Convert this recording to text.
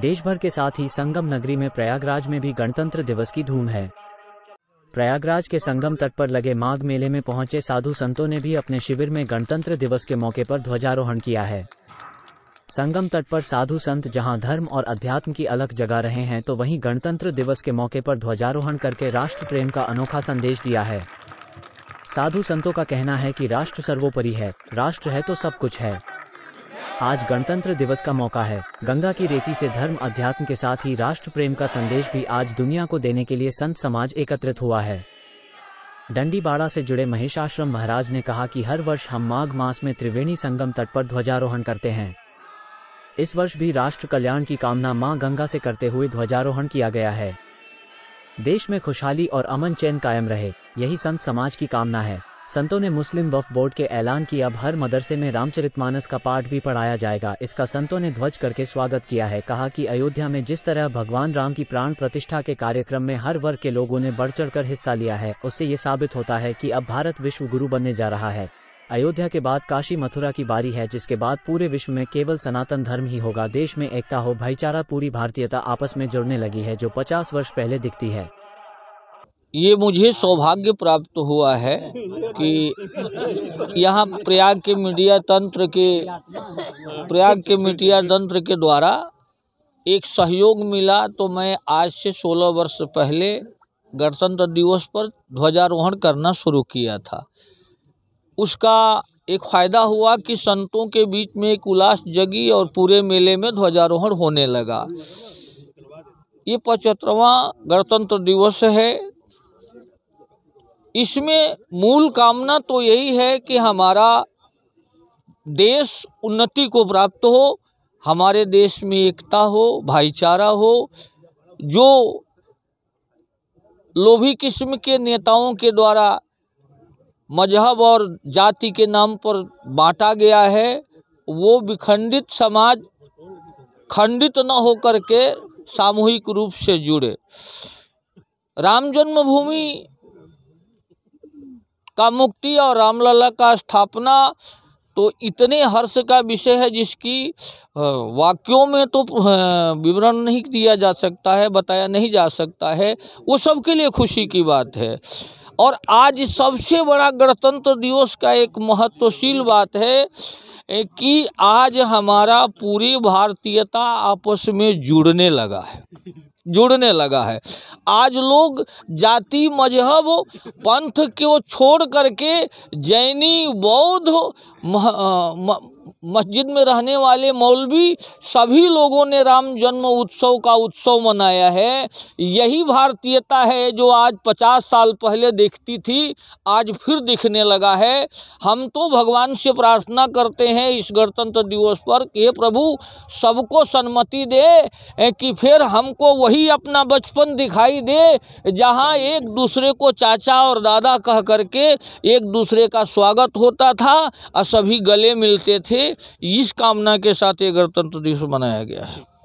देश भर के साथ ही संगम नगरी में प्रयागराज में भी गणतंत्र दिवस की धूम है प्रयागराज के संगम तट पर लगे माघ मेले में पहुंचे साधु संतों ने भी अपने शिविर में गणतंत्र दिवस के मौके पर ध्वजारोहण किया है संगम तट पर साधु संत जहां धर्म और अध्यात्म की अलग जगा रहे हैं तो वहीं गणतंत्र दिवस के मौके पर ध्वजारोहण करके राष्ट्र प्रेम का अनोखा संदेश दिया है साधु संतों का कहना है कि राष्ट्र सर्वोपरि है राष्ट्र है तो सब कुछ है आज गणतंत्र दिवस का मौका है गंगा की रेती से धर्म अध्यात्म के साथ ही राष्ट्र प्रेम का संदेश भी आज दुनिया को देने के लिए संत समाज एकत्रित हुआ है डंडीबाड़ा से जुड़े महेशाश्रम महाराज ने कहा कि हर वर्ष हम माघ मास में त्रिवेणी संगम तट पर ध्वजारोहण करते हैं इस वर्ष भी राष्ट्र कल्याण की कामना माँ गंगा से करते हुए ध्वजारोहण किया गया है देश में खुशहाली और अमन चैन कायम रहे यही संत समाज की कामना है संतों ने मुस्लिम वफ बोर्ड के ऐलान की अब हर मदरसे में रामचरितमानस का पाठ भी पढ़ाया जाएगा इसका संतों ने ध्वज करके स्वागत किया है कहा कि अयोध्या में जिस तरह भगवान राम की प्राण प्रतिष्ठा के कार्यक्रम में हर वर्ग के लोगों ने बढ़ चढ़ हिस्सा लिया है उससे ये साबित होता है की अब भारत विश्व गुरु बनने जा रहा है अयोध्या के बाद काशी मथुरा की बारी है जिसके बाद पूरे विश्व में केवल सनातन धर्म ही होगा देश में एकता हो भाईचारा पूरी भारतीयता आपस में जुड़ने लगी है जो पचास वर्ष पहले दिखती है ये मुझे सौभाग्य प्राप्त हुआ है कि यहाँ प्रयाग के मीडिया तंत्र के प्रयाग के मीडिया तंत्र के द्वारा एक सहयोग मिला तो मैं आज से 16 वर्ष पहले गणतंत्र दिवस पर ध्वजारोहण करना शुरू किया था उसका एक फ़ायदा हुआ कि संतों के बीच में एक उल्लास जगी और पूरे मेले में ध्वजारोहण होने लगा ये पचहत्तरवा गणतंत्र दिवस है इसमें मूल कामना तो यही है कि हमारा देश उन्नति को प्राप्त हो हमारे देश में एकता हो भाईचारा हो जो लोभी किस्म के नेताओं के द्वारा मजहब और जाति के नाम पर बांटा गया है वो विखंडित समाज खंडित न होकर के सामूहिक रूप से जुड़े राम जन्मभूमि का मुक्ति और रामलला का स्थापना तो इतने हर्ष का विषय है जिसकी वाक्यों में तो विवरण नहीं दिया जा सकता है बताया नहीं जा सकता है वो सबके लिए खुशी की बात है और आज सबसे बड़ा गणतंत्र दिवस का एक महत्वशील बात है कि आज हमारा पूरी भारतीयता आपस में जुड़ने लगा है जुड़ने लगा है आज लोग जाति मजहब पंथ को छोड़ करके जैनी बौद्ध मस्जिद में रहने वाले मौलवी सभी लोगों ने राम जन्म उत्सव का उत्सव मनाया है यही भारतीयता है जो आज पचास साल पहले दिखती थी आज फिर दिखने लगा है हम तो भगवान से प्रार्थना करते हैं इस गणतंत्र दिवस पर कि प्रभु सबको सन्मति दे कि फिर हमको वही अपना बचपन दिखाई दे जहाँ एक दूसरे को चाचा और दादा कह करके एक दूसरे का स्वागत होता था और सभी गले मिलते थे थे इस कामना के साथ ये गणतंत्र दिवस मनाया गया है